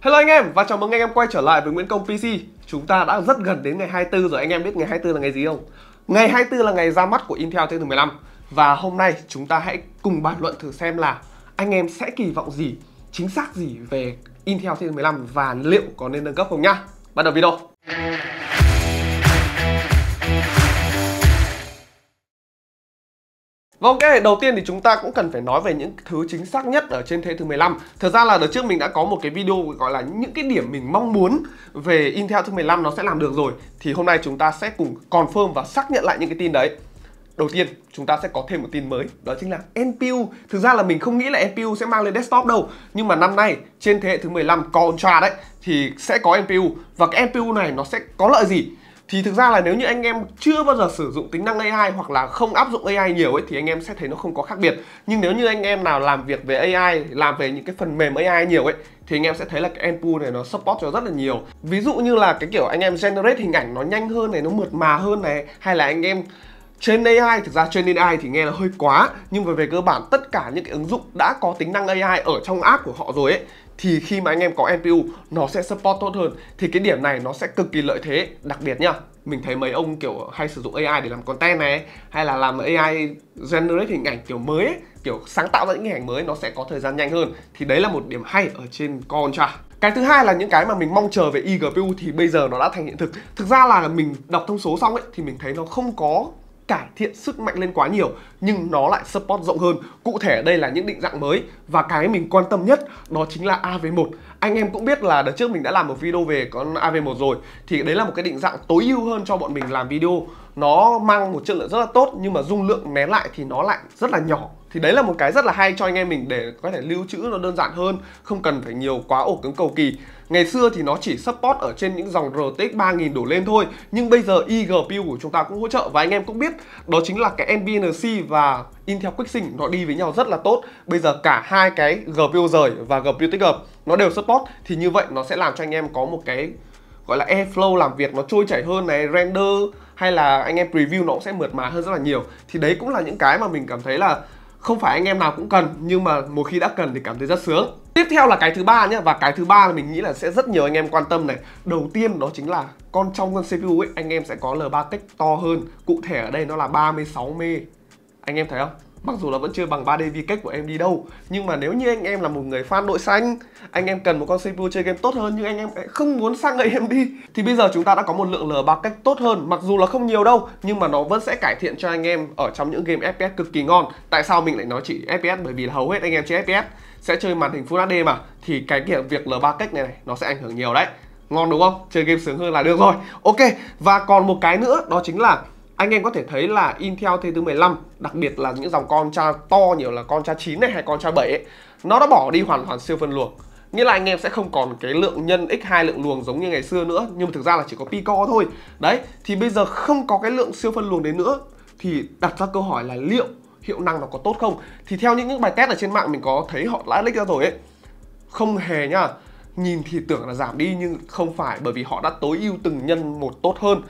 Hello anh em và chào mừng anh em quay trở lại với Nguyễn Công PC Chúng ta đã rất gần đến ngày 24 rồi anh em biết ngày 24 là ngày gì không? Ngày 24 là ngày ra mắt của Intel Thread 15 Và hôm nay chúng ta hãy cùng bàn luận thử xem là anh em sẽ kỳ vọng gì, chính xác gì về Intel Thread 15 và liệu có nên nâng cấp không nhá Bắt đầu video Vâng, ok, đầu tiên thì chúng ta cũng cần phải nói về những thứ chính xác nhất ở trên thế thứ 15 Thật ra là đợt trước mình đã có một cái video gọi là những cái điểm mình mong muốn về Intel thứ 15 nó sẽ làm được rồi Thì hôm nay chúng ta sẽ cùng confirm và xác nhận lại những cái tin đấy Đầu tiên, chúng ta sẽ có thêm một tin mới, đó chính là NPU Thực ra là mình không nghĩ là NPU sẽ mang lên desktop đâu Nhưng mà năm nay, trên thế hệ thứ 15 Core Ultra đấy Thì sẽ có NPU Và cái NPU này nó sẽ có lợi gì? thì thực ra là nếu như anh em chưa bao giờ sử dụng tính năng AI hoặc là không áp dụng AI nhiều ấy thì anh em sẽ thấy nó không có khác biệt nhưng nếu như anh em nào làm việc về AI làm về những cái phần mềm AI nhiều ấy thì anh em sẽ thấy là cái endpool này nó support cho rất là nhiều ví dụ như là cái kiểu anh em generate hình ảnh nó nhanh hơn này nó mượt mà hơn này hay là anh em trên AI thực ra trên AI thì nghe là hơi quá nhưng mà về cơ bản tất cả những cái ứng dụng đã có tính năng AI ở trong app của họ rồi ấy thì khi mà anh em có NPU nó sẽ support tốt hơn thì cái điểm này nó sẽ cực kỳ lợi thế đặc biệt nhá mình thấy mấy ông kiểu hay sử dụng AI để làm content này hay là làm AI generate hình ảnh kiểu mới kiểu sáng tạo ra những hình ảnh mới nó sẽ có thời gian nhanh hơn thì đấy là một điểm hay ở trên Contra cái thứ hai là những cái mà mình mong chờ về IGPU thì bây giờ nó đã thành hiện thực thực ra là mình đọc thông số xong ấy thì mình thấy nó không có cải thiện sức mạnh lên quá nhiều nhưng nó lại support rộng hơn cụ thể đây là những định dạng mới và cái mình quan tâm nhất đó chính là AV1 anh em cũng biết là đợt trước mình đã làm một video về con AV1 rồi thì đấy là một cái định dạng tối ưu hơn cho bọn mình làm video nó mang một chất lượng rất là tốt nhưng mà dung lượng nén lại thì nó lại rất là nhỏ thì đấy là một cái rất là hay cho anh em mình để có thể lưu trữ nó đơn giản hơn không cần phải nhiều quá ổ cứng cầu kỳ ngày xưa thì nó chỉ support ở trên những dòng RTX 3000 đổ lên thôi nhưng bây giờ iGPU của chúng ta cũng hỗ trợ và anh em cũng biết đó chính là cái NVNC và Intel Quicksync nó đi với nhau rất là tốt bây giờ cả hai cái GPU rời và GPU tích hợp nó đều support thì như vậy nó sẽ làm cho anh em có một cái gọi là airflow làm việc nó trôi chảy hơn này render hay là anh em review nó cũng sẽ mượt mà hơn rất là nhiều thì đấy cũng là những cái mà mình cảm thấy là không phải anh em nào cũng cần nhưng mà một khi đã cần thì cảm thấy rất sướng tiếp theo là cái thứ ba nhé và cái thứ ba là mình nghĩ là sẽ rất nhiều anh em quan tâm này đầu tiên đó chính là con trong con CPU ấy anh em sẽ có L3 tech to hơn cụ thể ở đây nó là 36 mê anh em thấy không mặc dù là vẫn chưa bằng 3D v cách của em đi đâu nhưng mà nếu như anh em là một người fan đội xanh anh em cần một con CPU chơi game tốt hơn nhưng anh em không muốn sang em đi thì bây giờ chúng ta đã có một lượng L3 cách tốt hơn mặc dù là không nhiều đâu nhưng mà nó vẫn sẽ cải thiện cho anh em ở trong những game FPS cực kỳ ngon tại sao mình lại nói chỉ FPS bởi vì là hầu hết anh em chơi FPS sẽ chơi màn hình Full HD mà thì cái việc L3 cách này, này nó sẽ ảnh hưởng nhiều đấy ngon đúng không chơi game sướng hơn là được rồi ok và còn một cái nữa đó chính là anh em có thể thấy là Intel Thế thứ 15 đặc biệt là những dòng con cha to nhiều là con cha 9 này hay con cha 7 ấy, nó đã bỏ đi hoàn toàn siêu phân luồng nghĩa là anh em sẽ không còn cái lượng nhân x2 lượng luồng giống như ngày xưa nữa nhưng mà thực ra là chỉ có pico thôi đấy thì bây giờ không có cái lượng siêu phân luồng đấy nữa thì đặt ra câu hỏi là liệu hiệu năng nó có tốt không thì theo những những bài test ở trên mạng mình có thấy họ đã lích ra rồi ấy không hề nhá nhìn thì tưởng là giảm đi nhưng không phải bởi vì họ đã tối ưu từng nhân một tốt hơn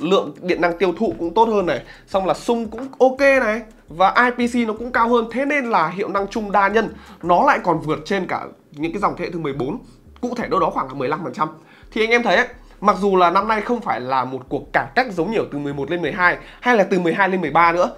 lượng điện năng tiêu thụ cũng tốt hơn này xong là sung cũng ok này và IPC nó cũng cao hơn thế nên là hiệu năng chung đa nhân nó lại còn vượt trên cả những cái dòng thế hệ thứ 14 cụ thể đâu đó khoảng là 15% thì anh em thấy ấy, Mặc dù là năm nay không phải là một cuộc cải cách giống nhiều từ 11 lên 12 hay là từ 12 lên 13 nữa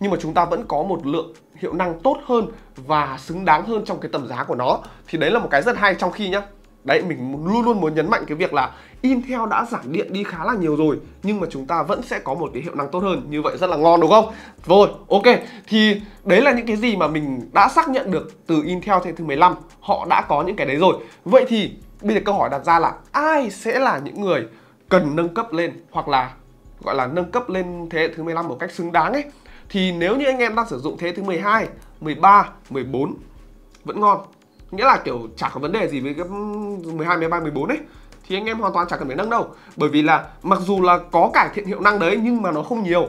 nhưng mà chúng ta vẫn có một lượng hiệu năng tốt hơn và xứng đáng hơn trong cái tầm giá của nó thì đấy là một cái rất hay trong khi nhá đấy mình luôn luôn muốn nhấn mạnh cái việc là Intel đã giảm điện đi khá là nhiều rồi nhưng mà chúng ta vẫn sẽ có một cái hiệu năng tốt hơn như vậy rất là ngon đúng không rồi ok thì đấy là những cái gì mà mình đã xác nhận được từ Intel thế thứ 15 họ đã có những cái đấy rồi vậy thì bây giờ câu hỏi đặt ra là ai sẽ là những người cần nâng cấp lên hoặc là gọi là nâng cấp lên thế hệ thứ 15 một cách xứng đáng ấy thì nếu như anh em đang sử dụng thế hệ thứ 12, 13, 14 vẫn ngon nghĩa là kiểu chả có vấn đề gì với cái 12, 13, 14 ấy thì anh em hoàn toàn chả cần phải nâng đâu bởi vì là mặc dù là có cải thiện hiệu năng đấy nhưng mà nó không nhiều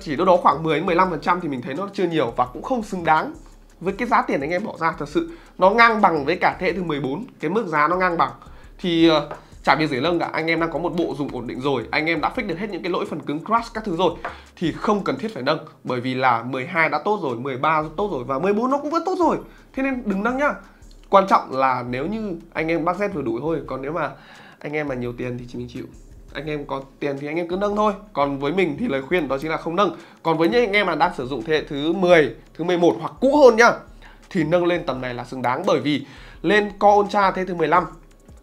chỉ đâu đó khoảng 10 15% thì mình thấy nó chưa nhiều và cũng không xứng đáng với cái giá tiền anh em bỏ ra thật sự nó ngang bằng với cả thế hệ thứ 14 cái mức giá nó ngang bằng thì uh, chả việc gì lâng cả anh em đang có một bộ dùng ổn định rồi anh em đã fix được hết những cái lỗi phần cứng crash các thứ rồi thì không cần thiết phải nâng bởi vì là 12 đã tốt rồi 13 tốt rồi và 14 nó cũng vẫn tốt rồi thế nên đừng nâng nhá quan trọng là nếu như anh em budget vừa đủ thôi còn nếu mà anh em mà nhiều tiền thì chỉ mình chịu anh em có tiền thì anh em cứ nâng thôi còn với mình thì lời khuyên đó chính là không nâng còn với những anh em mà đang sử dụng thế hệ thứ 10 thứ 11 hoặc cũ hơn nhá thì nâng lên tầm này là xứng đáng bởi vì lên co Ultra thế hệ thứ 15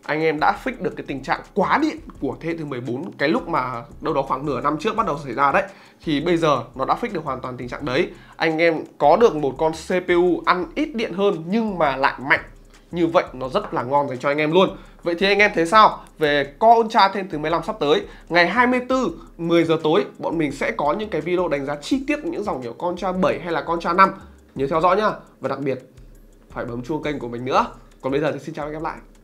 anh em đã fix được cái tình trạng quá điện của thế hệ thứ 14 cái lúc mà đâu đó khoảng nửa năm trước bắt đầu xảy ra đấy thì bây giờ nó đã fix được hoàn toàn tình trạng đấy anh em có được một con CPU ăn ít điện hơn nhưng mà lại mạnh như vậy nó rất là ngon dành cho anh em luôn Vậy thì anh em thấy sao về Co Ultra thêm thứ 15 sắp tới Ngày 24 10 giờ tối bọn mình sẽ có những cái video đánh giá chi tiết những dòng kiểu con tra 7 hay là con tra 5 Nhớ theo dõi nhá Và đặc biệt phải bấm chuông kênh của mình nữa Còn bây giờ thì xin chào anh em lại